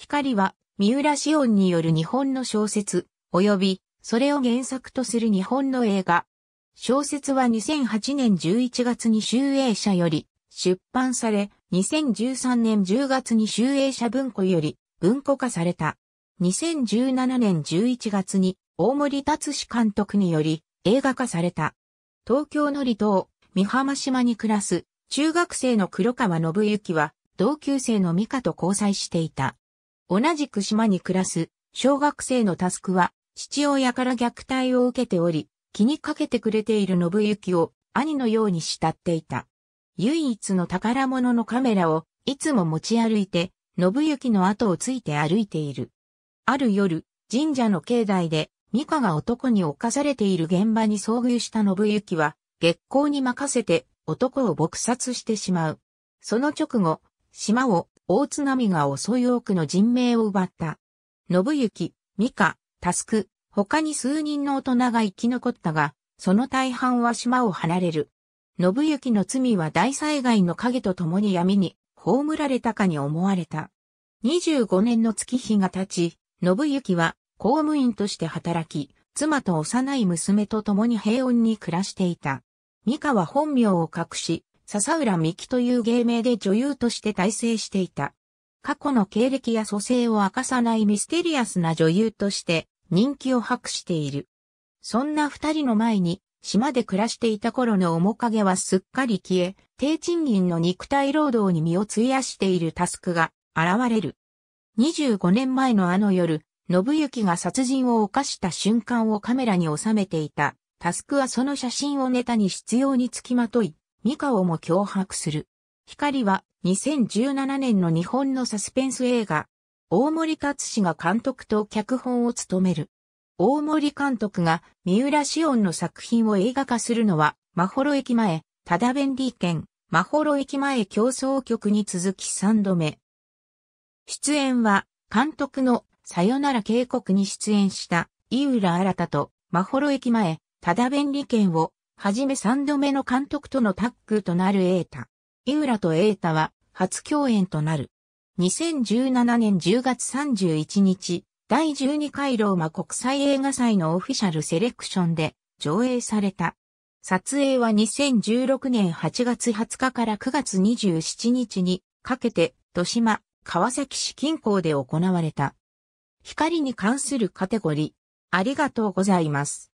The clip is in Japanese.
光は、三浦紫音による日本の小説、及び、それを原作とする日本の映画。小説は2008年11月に集英社より出版され、2013年10月に集英社文庫より文庫化された。2017年11月に大森達史監督により映画化された。東京の離島、三浜島に暮らす中学生の黒川信之は同級生の美香と交際していた。同じく島に暮らす小学生のタスクは父親から虐待を受けており、気にかけてくれている信行を兄のように慕っていた。唯一の宝物のカメラをいつも持ち歩いて、信行の後をついて歩いている。ある夜、神社の境内で、美香が男に侵されている現場に遭遇した信行は、月光に任せて男を撲殺してしまう。その直後、島を大津波が遅い多くの人命を奪った。信行、美香、タスク、他に数人の大人が生き残ったが、その大半は島を離れる。信行の罪は大災害の影と共に闇に葬られたかに思われた。25年の月日が経ち、信行は公務員として働き、妻と幼い娘と共に平穏に暮らしていた。美香は本名を隠し、笹浦美希という芸名で女優として体制していた。過去の経歴や蘇生を明かさないミステリアスな女優として人気を博している。そんな二人の前に島で暮らしていた頃の面影はすっかり消え、低賃金の肉体労働に身を費やしているタスクが現れる。25年前のあの夜、信行が殺人を犯した瞬間をカメラに収めていた。タスクはその写真をネタに執拗につきまとい、ミカオも脅迫する。光は2017年の日本のサスペンス映画、大森達氏が監督と脚本を務める。大森監督が三浦紫音の作品を映画化するのは、マホロ駅前、タダベンリー県、マホロ駅前競争局に続き3度目。出演は、監督のさよなら渓谷に出演した、井浦新と、マホロ駅前、タダベンリ県をはじめ三度目の監督とのタッグとなる瑛太。井浦と瑛太は初共演となる。2017年10月31日、第12回ローマ国際映画祭のオフィシャルセレクションで上映された。撮影は2016年8月20日から9月27日にかけて、豊島、川崎市近郊で行われた。光に関するカテゴリー。ありがとうございます。